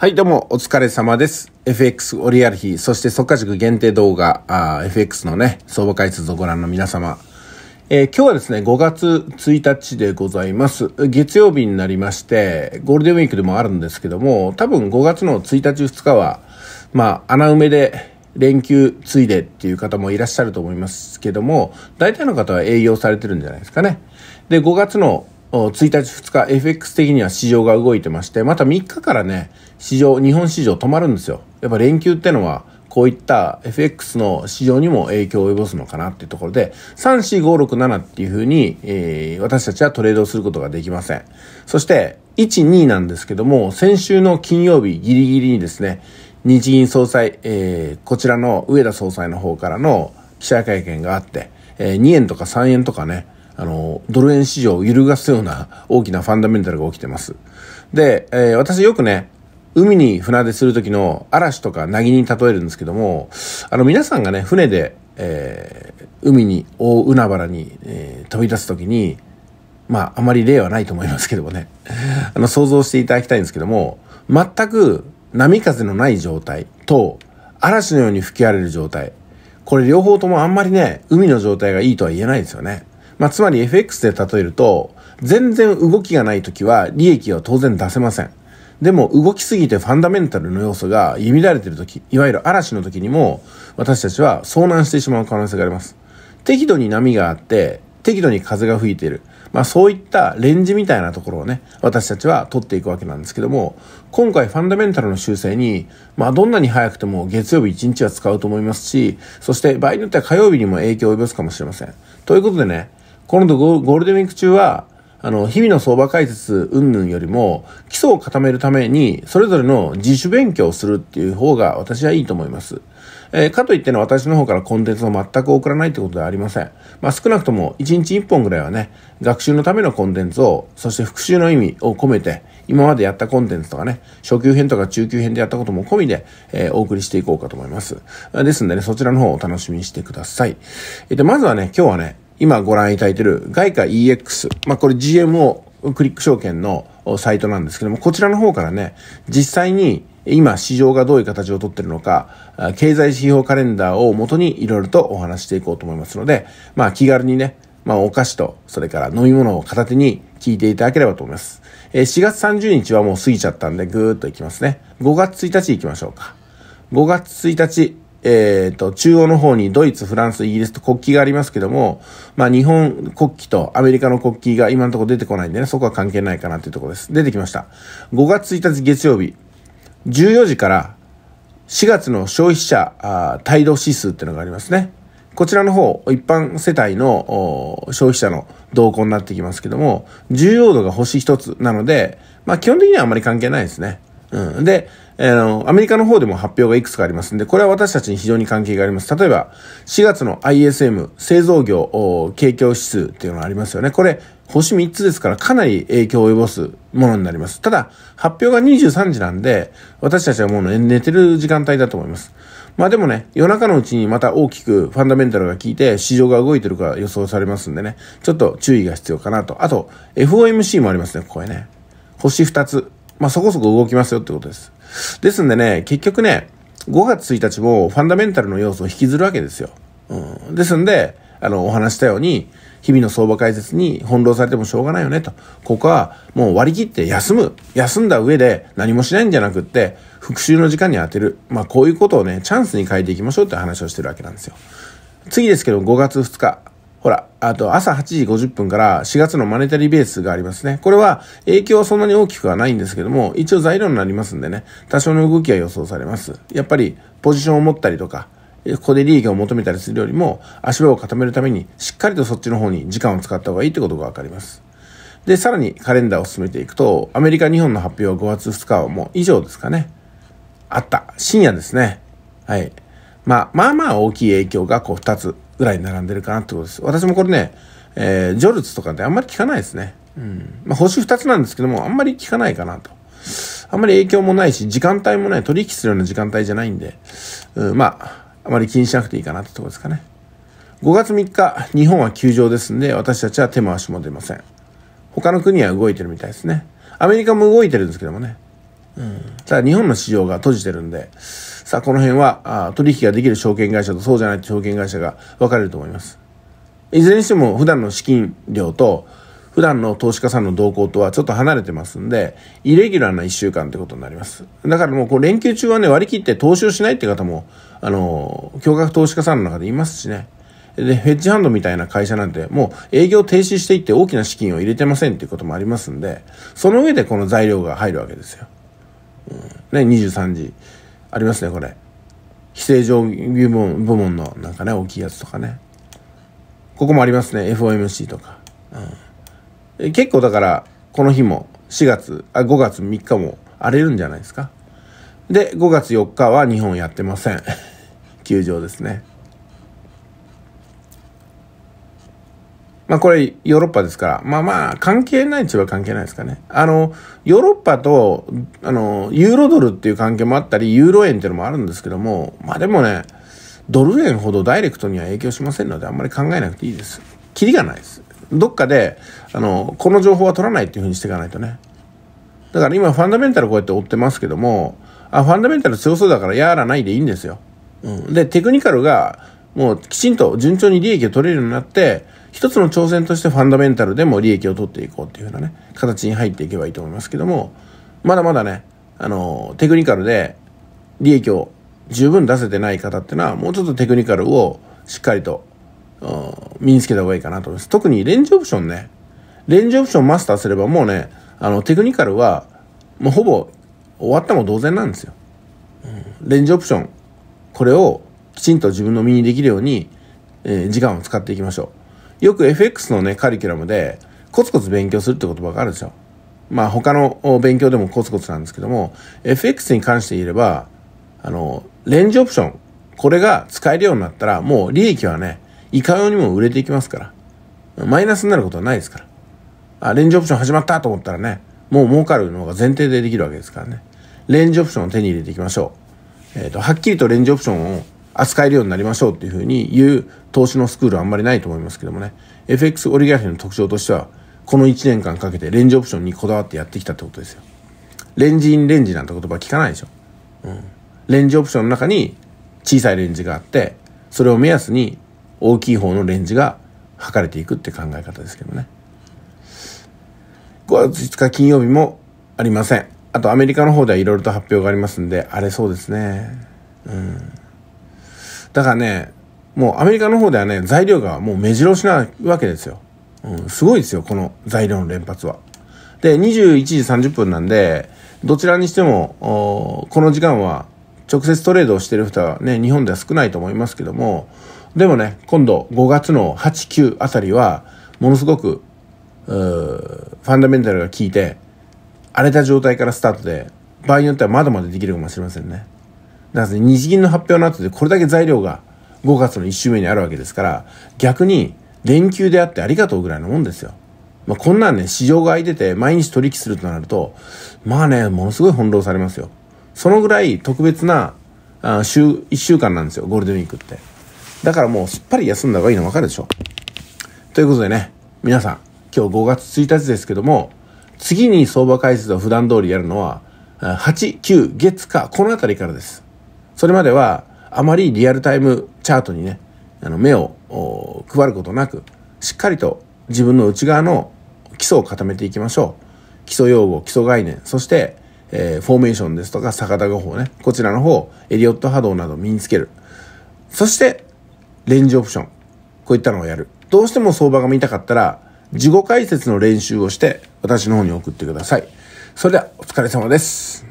はい、どうも、お疲れ様です。FX オリアル日、そして即可塾限定動画、あ FX のね、相場解説をご覧の皆様。えー、今日はですね、5月1日でございます。月曜日になりまして、ゴールデンウィークでもあるんですけども、多分5月の1日2日は、まあ、穴埋めで、連休ついでっていう方もいらっしゃると思いますけども、大体の方は営業されてるんじゃないですかね。で、5月の1日2日 FX 的には市場が動いてまして、また3日からね、市場、日本市場止まるんですよ。やっぱ連休ってのは、こういった FX の市場にも影響を及ぼすのかなっていうところで、3、4、5、6、7っていうふうに、えー、私たちはトレードすることができません。そして、1、2なんですけども、先週の金曜日ギリギリにですね、日銀総裁、えー、こちらの上田総裁の方からの記者会見があって、えー、2円とか3円とかね、あの、ドル円市場を揺るがすような大きなファンダメンタルが起きてます。で、えー、私よくね、海に船出する時の嵐とか凪に例えるんですけども、あの皆さんがね、船で、えー、海に、大海原に、えー、飛び出す時に、まあ、あまり例はないと思いますけどもね、あの、想像していただきたいんですけども、全く波風のない状態と、嵐のように吹き荒れる状態。これ両方ともあんまりね、海の状態がいいとは言えないですよね。まあ、つまり FX で例えると、全然動きがない時は利益は当然出せません。でも動きすぎてファンダメンタルの要素が乱れてる時、いわゆる嵐の時にも私たちは遭難してしまう可能性があります。適度に波があって、適度に風が吹いている。まあそういったレンジみたいなところをね、私たちは取っていくわけなんですけども、今回ファンダメンタルの修正に、まあどんなに早くても月曜日1日は使うと思いますし、そして場合によっては火曜日にも影響を及ぼすかもしれません。ということでね、この度ゴールデンウィーク中は、あの、日々の相場解説云々よりも、基礎を固めるために、それぞれの自主勉強をするっていう方が私はいいと思います。えー、かといっての私の方からコンテンツを全く送らないってことではありません。まあ、少なくとも1日1本ぐらいはね、学習のためのコンテンツを、そして復習の意味を込めて、今までやったコンテンツとかね、初級編とか中級編でやったことも込みで、えー、お送りしていこうかと思います。ですんでね、そちらの方をお楽しみにしてください。えー、で、まずはね、今日はね、今ご覧いただいている外貨 EX、まあ、これ GMO クリック証券のサイトなんですけども、こちらの方からね、実際に今市場がどういう形をとってるのか、経済指標カレンダーをもとにいろいろとお話していこうと思いますので、まあ気軽にね、まあお菓子と、それから飲み物を片手に聞いていただければと思います。え4月30日はもう過ぎちゃったんでぐーっといきますね。5月1日行きましょうか。5月1日、えっ、ー、と、中央の方にドイツ、フランス、イギリスと国旗がありますけども、まあ日本国旗とアメリカの国旗が今のところ出てこないんでね、そこは関係ないかなというところです。出てきました。5月1日月曜日、14時から4月の消費者あ態度指数っていうのがありますね。こちらの方、一般世帯の消費者の動向になってきますけども、重要度が星一つなので、まあ基本的にはあまり関係ないですね。うん。で、あの、アメリカの方でも発表がいくつかありますんで、これは私たちに非常に関係があります。例えば、4月の ISM、製造業、景況指数っていうのがありますよね。これ、星3つですからかなり影響を及ぼすものになります。ただ、発表が23時なんで、私たちはもう寝てる時間帯だと思います。まあでもね、夜中のうちにまた大きくファンダメンタルが効いて市場が動いてるから予想されますんでね、ちょっと注意が必要かなと。あと、FOMC もありますね、ここへね。星2つ。まあそこそこ動きますよってことです。ですんでね、結局ね、5月1日もファンダメンタルの要素を引きずるわけですよ。うん、ですんで、あの、お話したように、日々の相場解説に翻弄されてもしょうがないよねと。ここはもう割り切って休む。休んだ上で何もしないんじゃなくって、復習の時間に当てる。まあこういうことをね、チャンスに変えていきましょうって話をしてるわけなんですよ。次ですけど、5月2日。ほら、あと朝8時50分から4月のマネタリーベースがありますね。これは影響はそんなに大きくはないんですけども、一応材料になりますんでね、多少の動きは予想されます。やっぱりポジションを持ったりとか、ここで利益を求めたりするよりも、足場を固めるためにしっかりとそっちの方に時間を使った方がいいってことがわかります。で、さらにカレンダーを進めていくと、アメリカ、日本の発表は5月2日はもう以上ですかね。あった。深夜ですね。はい。まあ、まあまあ大きい影響がこう2つぐらい並んでるかなってことです。私もこれね、えー、ジョルツとかであんまり効かないですね。うん。まあ、星2つなんですけども、あんまり効かないかなと。あんまり影響もないし、時間帯もない、取引するような時間帯じゃないんで、うん、まあ、あまり気にしなくていいかなってとこですかね。5月3日、日本は休場ですんで、私たちは手も足も出ません。他の国は動いてるみたいですね。アメリカも動いてるんですけどもね。うん。ただ日本の市場が閉じてるんで、さあ、この辺は取引ができる証券会社とそうじゃない証券会社が分かれると思います。いずれにしても普段の資金量と普段の投資家さんの動向とはちょっと離れてますんで、イレギュラーな1週間ってことになります。だからもうこう連休中はね、割り切って投資をしないって方も、あの、共愕投資家さんの中でいますしね。で、ヘッジハンドみたいな会社なんて、もう営業停止していって大きな資金を入れてませんっていうこともありますんで、その上でこの材料が入るわけですよ。うん、ね、23時。ありますね、これ。非正常部門部門のなんかね、大きいやつとかね。ここもありますね、FOMC とか。うん、結構だから、この日も4月、あ、5月3日も荒れるんじゃないですか。で、5月4日は日本やってません。球場ですね。まあこれヨーロッパですから、まあまあ関係ないっちゃ関係ないですかね。あの、ヨーロッパと、あの、ユーロドルっていう関係もあったり、ユーロ円っていうのもあるんですけども、まあでもね、ドル円ほどダイレクトには影響しませんので、あんまり考えなくていいです。キリがないです。どっかで、あの、この情報は取らないっていうふうにしていかないとね。だから今ファンダメンタルこうやって追ってますけども、あ、ファンダメンタル強そうだからやらないでいいんですよ。うん。で、テクニカルが、もうきちんと順調に利益を取れるようになって、一つの挑戦としてファンダメンタルでも利益を取っていこうっていうふうなね、形に入っていけばいいと思いますけども、まだまだね、あの、テクニカルで利益を十分出せてない方ってのは、もうちょっとテクニカルをしっかりと、身につけた方がいいかなと思います。特にレンジオプションね、レンジオプションマスターすればもうね、あの、テクニカルは、もうほぼ終わったも同然なんですよ。レンジオプション、これをきちんと自分の身にできるように、えー、時間を使っていきましょう。よく FX のね、カリキュラムで、コツコツ勉強するって言葉があるんですよ。まあ他の勉強でもコツコツなんですけども、FX に関して言えば、あの、レンジオプション、これが使えるようになったら、もう利益はね、いかようにも売れていきますから。マイナスになることはないですから。あ、レンジオプション始まったと思ったらね、もう儲かるのが前提でできるわけですからね。レンジオプションを手に入れていきましょう。えっ、ー、と、はっきりとレンジオプションを扱えるようになりましょうっていうふうに言う投資のスクールはあんまりないと思いますけどもね FX オリガーヒの特徴としてはこの1年間かけてレンジオプションにこだわってやってきたってことですよレンジインレンジなんて言葉聞かないでしょ、うん、レンジオプションの中に小さいレンジがあってそれを目安に大きい方のレンジが測れていくって考え方ですけどね5月5日金曜日もありませんあとアメリカの方ではいろいろと発表がありますんであれそうですねうんだからね、もうアメリカの方ではね、材料がもう目白押しなわけですよ。うん、すごいですよ、この材料の連発は。で、21時30分なんで、どちらにしても、この時間は直接トレードをしてる人はね、日本では少ないと思いますけども、でもね、今度5月の8、9あたりは、ものすごく、ファンダメンタルが効いて、荒れた状態からスタートで、場合によってはまだまだできるかもしれませんね。なぜでね、日銀の発表の後でこれだけ材料が5月の1週目にあるわけですから、逆に連休であってありがとうぐらいのもんですよ。まあ、こんなんね、市場が空いてて毎日取引するとなると、まあね、ものすごい翻弄されますよ。そのぐらい特別な、あ週、1週間なんですよ、ゴールデンウィークって。だからもうすっぱり休んだ方がいいの分かるでしょ。ということでね、皆さん、今日5月1日ですけども、次に相場解説を普段通りやるのは、8、9、月か、このあたりからです。それまではあまりリアルタイムチャートにね、あの目を配ることなく、しっかりと自分の内側の基礎を固めていきましょう。基礎用語、基礎概念、そして、えー、フォーメーションですとか逆田語法ね、こちらの方、エリオット波動など身につける。そして、レンジオプション。こういったのをやる。どうしても相場が見たかったら、自己解説の練習をして、私の方に送ってください。それでは、お疲れ様です。